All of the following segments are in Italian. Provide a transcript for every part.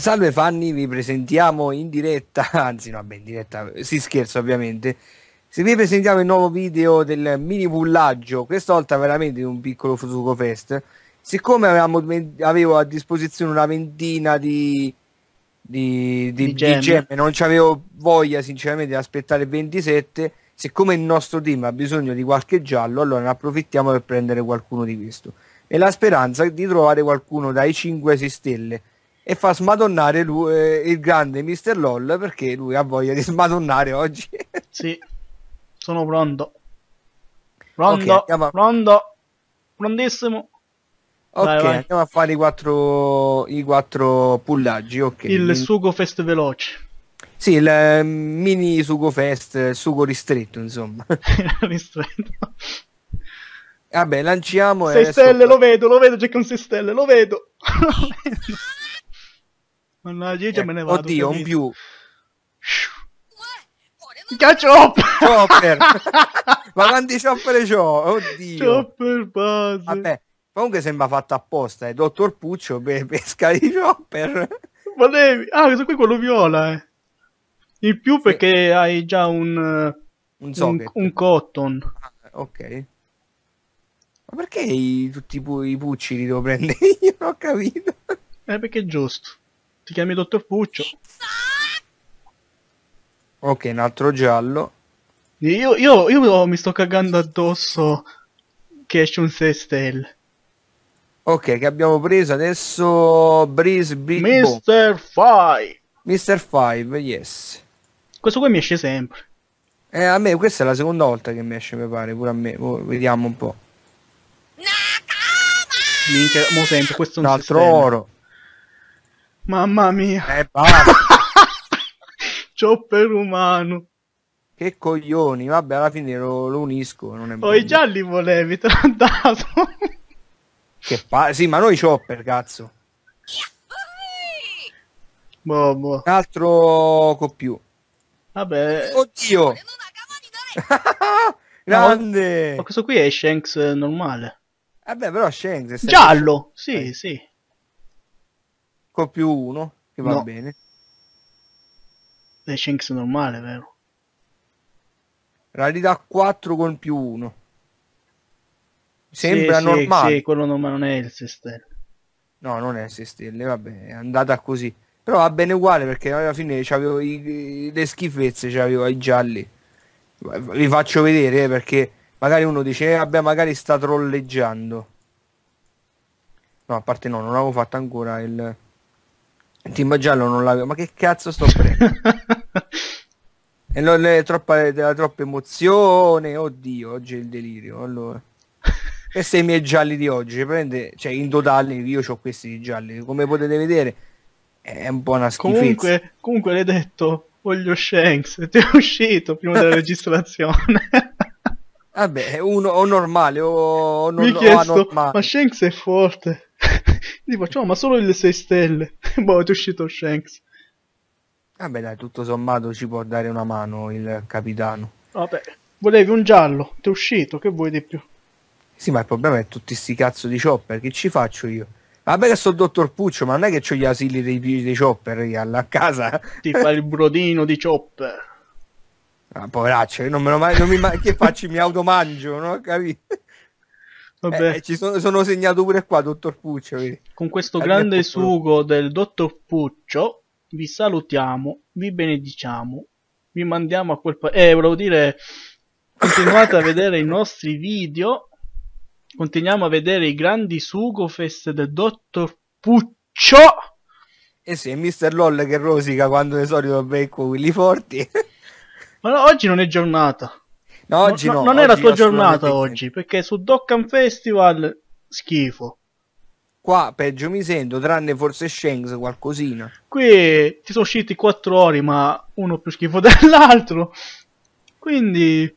Salve Fanni, vi presentiamo in diretta, anzi no, vabbè, in diretta, si scherza ovviamente. Se vi presentiamo il nuovo video del mini bullaggio, questa volta veramente un piccolo Fusuko Fest. Siccome avevamo, avevo a disposizione una ventina di, di, di, di gemme. di gemme, non avevo voglia sinceramente di aspettare 27, siccome il nostro team ha bisogno di qualche giallo, allora ne approfittiamo per prendere qualcuno di questo. E la speranza di trovare qualcuno dai 5 6 stelle e fa smadonnare lui, eh, il grande Mr. LOL perché lui ha voglia di smadonnare oggi. sì, sono pronto. Pronto, okay, andiamo... A... pronto, prontissimo. Ok, vai, andiamo a fare i quattro, i quattro pullaggi. Okay. Il sugo fest veloce. Sì, il eh, mini sugo fest, eh, sugo ristretto, insomma. ristretto. Vabbè, lanciamo. 6 stelle, sopra. lo vedo, lo vedo, c'è con 6 stelle, lo vedo. Mannaggia, io eh, me ne vado. Oddio, un più. Che Chopper! Chopper! Ma quanti Chopper c'ho? Oddio. Chopper base. Vabbè, comunque sembra fatto apposta, eh. Dottor Puccio per pesca i Chopper. Ma devi... Ah, questo qui è quello viola, eh. In più perché sì. hai già un... Un, un, un cotton. Ah, ok. Ma perché i, tutti i, pu- i pucci li devo prendere? Io non ho capito. Eh, perché è giusto ti chiami Dottor Puccio. Ok, un altro giallo. Io, io, io mi sto cagando addosso che esce un 6 stelle. Ok, che abbiamo preso adesso Breeze Big Mr. 5. Mr. 5, yes. Questo qui mi esce sempre. Eh, a me questa è la seconda volta che mi esce, mi pare, pure a me. Oh, vediamo un po'. Minchia, mo sempre, questo è un altro oro. Mamma mia. Eh, basta. Chopper umano. Che coglioni, vabbè, alla fine lo, lo unisco. Non oh, i gialli volevi, te l'ha dato. che pa- sì, ma noi Chopper, cazzo. Boh, boh. Un altro con più. Vabbè. Oddio. Grande. No, ma questo qui è Shanks eh, normale. Vabbè, eh però Shanks è giallo. Sì, eh. sì. Con più 1, che va no. bene. Le Shanks normale, vero? Rarità 4 con più 1. Sembra sì, normale. Sì, quello non, non è il 6 stelle. No, non è 6 stelle, vabbè, è andata così. Però va bene uguale perché alla fine c'avevo i, le schifezze, c'avevo i gialli. Vi faccio vedere eh, perché magari uno dice, eh, vabbè, magari sta trolleggiando. No, a parte no, non avevo fatto ancora il... Timba Giallo non l'avevo, ma che cazzo sto prendendo? e non è troppa, la troppa emozione, oddio, oggi è il delirio. Allora. Questi i miei gialli di oggi, prende, cioè in totale io ho questi gialli, come potete vedere è un po' una schifezza. Comunque, comunque l'hai detto, voglio Shanks, ti è uscito prima della registrazione. Vabbè, uno o normale o, o, non, Mi chiesto, anormale. Ma Shanks è forte. Gli faccio, ma solo le 6 stelle. boh, ti è uscito Shanks. Vabbè, dai, tutto sommato ci può dare una mano il capitano. Vabbè, volevi un giallo, ti è uscito, che vuoi di più? Sì, ma il problema è tutti sti cazzo di chopper, che ci faccio io? Vabbè che sono dottor Puccio, ma non è che ho gli asili dei, dei chopper alla casa. Ti fa il brodino di chopper. Ah, poveraccio, non me lo mai, non mi, che faccio? Mi automangio, non ho capito. Vabbè. Eh, eh, ci sono, sono, segnato pure qua, dottor Puccio. Vedi. Con questo Arriva grande sugo del dottor Puccio, vi salutiamo, vi benediciamo, vi mandiamo a quel paese. Eh, volevo dire, continuate a vedere i nostri video. Continuiamo a vedere i grandi sugo fest del dottor Puccio. Eh sì, è Mr. LOL che rosica quando di solito becco quelli forti. Ma no, oggi non è giornata. No, oggi no, no non oggi è la tua giornata oggi, perché su Dokkan Festival schifo. Qua peggio mi sento, tranne forse Shanks qualcosina. Qui ti sono usciti 4 ori, ma uno più schifo dell'altro. Quindi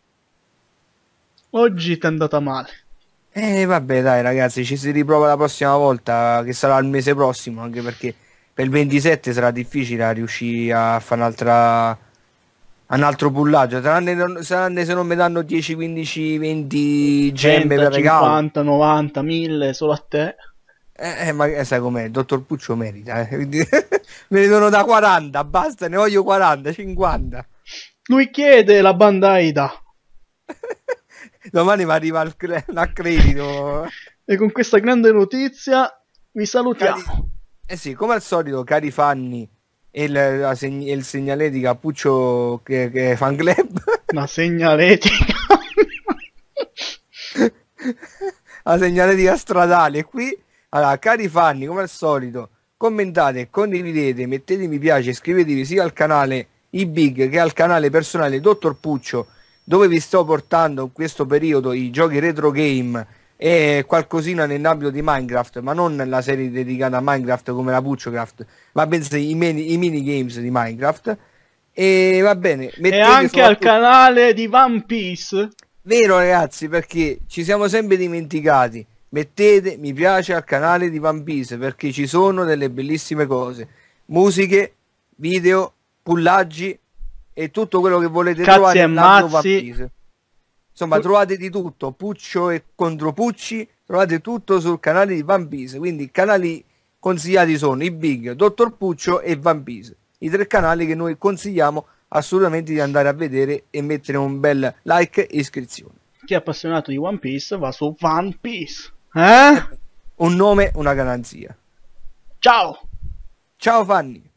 oggi ti è andata male. E Eh vabbè dai ragazzi, ci si riprova la prossima volta, che sarà il mese prossimo, anche perché per il 27 sarà difficile riuscire a fare un'altra un altro bullaggio saranno, se non mi danno 10 15 20 gemme 30, per 50 90 1000 solo a te eh, eh ma eh, sai com'è il dottor Puccio merita eh. me ne sono da 40 basta ne voglio 40 50 lui chiede la Bandai da domani mi arriva il cre- l'accredito e con questa grande notizia vi salutiamo cari... eh sì come al solito cari fanni e la seg- il segnaletica Puccio che, che fan club. La segnaletica. la segnaletica stradale qui. Allora, cari fanni, come al solito, commentate, condividete, mettete mi piace, iscrivetevi sia al canale i Big che al canale personale Dottor Puccio, dove vi sto portando in questo periodo i giochi retro game e qualcosina nell'ambito di Minecraft, ma non la serie dedicata a Minecraft come la Pucciocraft, ma penso i, mini, minigames di Minecraft. E va bene. E anche al canale di One Piece. Vero ragazzi, perché ci siamo sempre dimenticati. Mettete mi piace al canale di One Piece perché ci sono delle bellissime cose. Musiche, video, pullaggi e tutto quello che volete Cazzi trovare. Cazzi e mazzi. Insomma, trovate di tutto, Puccio e contro Pucci trovate tutto sul canale di Van Piece, quindi i canali consigliati sono i Big, Dottor Puccio e Van Piece, i tre canali che noi consigliamo assolutamente di andare a vedere e mettere un bel like e iscrizione. Chi è appassionato di One Piece va su One Piece. Eh? Un nome, una garanzia. Ciao! Ciao Fanny!